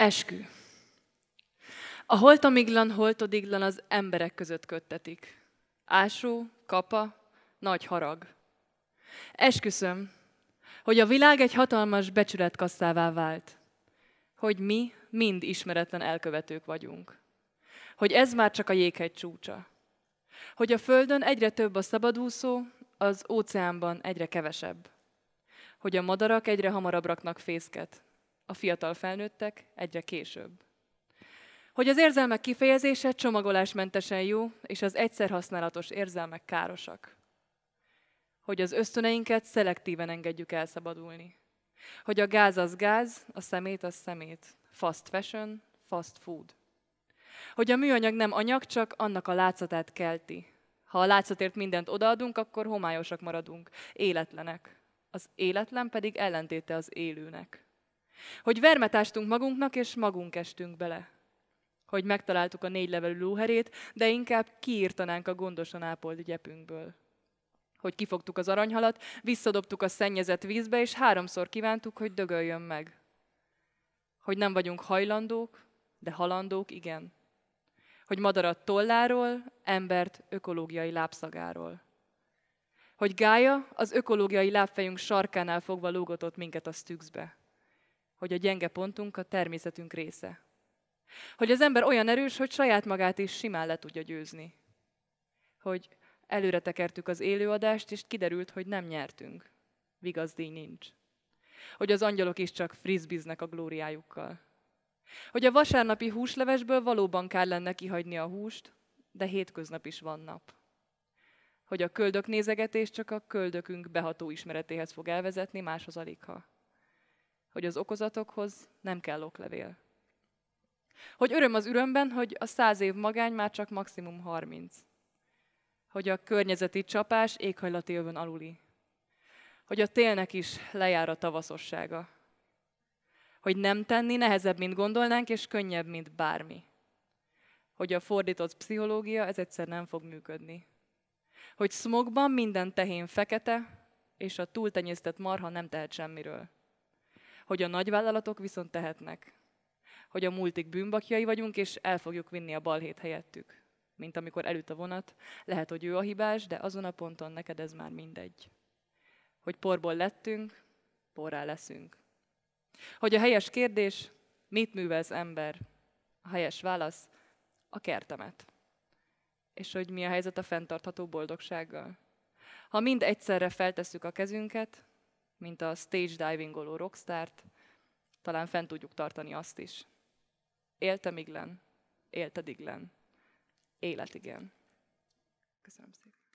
Eskü. A holtamiglan, holtodiglan az emberek között köttetik. Ásó, kapa, nagy harag. Esküszöm, hogy a világ egy hatalmas becsületkasszává vált. Hogy mi mind ismeretlen elkövetők vagyunk. Hogy ez már csak a jéghegy csúcsa. Hogy a Földön egyre több a szabadúszó, az óceánban egyre kevesebb. Hogy a madarak egyre hamarabb raknak fészket, a fiatal felnőttek egyre később. Hogy az érzelmek kifejezése csomagolásmentesen jó, és az egyszer használatos érzelmek károsak. Hogy az ösztöneinket szelektíven engedjük elszabadulni. Hogy a gáz az gáz, a szemét az szemét. Fast fashion, fast food. Hogy a műanyag nem anyag, csak annak a látszatát kelti. Ha a látszatért mindent odaadunk, akkor homályosak maradunk, életlenek. Az életlen pedig ellentéte az élőnek. Hogy vermetástunk magunknak, és magunk estünk bele. Hogy megtaláltuk a négy levelű lóherét, de inkább kiírtanánk a gondosan ápolt gyepünkből. Hogy kifogtuk az aranyhalat, visszadobtuk a szennyezett vízbe, és háromszor kívántuk, hogy dögöljön meg. Hogy nem vagyunk hajlandók, de halandók igen. Hogy madarat tolláról, embert ökológiai lábszagáról. Hogy Gája az ökológiai lábfejünk sarkánál fogva lógotott minket a sztükszbe hogy a gyenge pontunk a természetünk része. Hogy az ember olyan erős, hogy saját magát is simán le tudja győzni. Hogy előre tekertük az élőadást, és kiderült, hogy nem nyertünk. Vigazdi nincs. Hogy az angyalok is csak frizbiznek a glóriájukkal. Hogy a vasárnapi húslevesből valóban kár lenne kihagyni a húst, de hétköznap is van nap. Hogy a köldök nézegetés csak a köldökünk beható ismeretéhez fog elvezetni, máshoz alig ha hogy az okozatokhoz nem kell oklevél. Hogy öröm az ürömben, hogy a száz év magány már csak maximum 30. Hogy a környezeti csapás éghajlati övön aluli. Hogy a télnek is lejár a tavaszossága. Hogy nem tenni nehezebb, mint gondolnánk, és könnyebb, mint bármi. Hogy a fordított pszichológia ez egyszer nem fog működni. Hogy smogban minden tehén fekete, és a túltenyésztett marha nem tehet semmiről hogy a nagyvállalatok viszont tehetnek. Hogy a múltik bűnbakjai vagyunk, és el fogjuk vinni a balhét helyettük. Mint amikor előtt a vonat, lehet, hogy ő a hibás, de azon a ponton neked ez már mindegy. Hogy porból lettünk, porrá leszünk. Hogy a helyes kérdés, mit művelsz ember? A helyes válasz, a kertemet. És hogy mi a helyzet a fenntartható boldogsággal? Ha mind egyszerre feltesszük a kezünket, mint a stage divingoló rockstárt, talán fent tudjuk tartani azt is. Éltem iglen, élted iglen, életigen. Köszönöm szépen.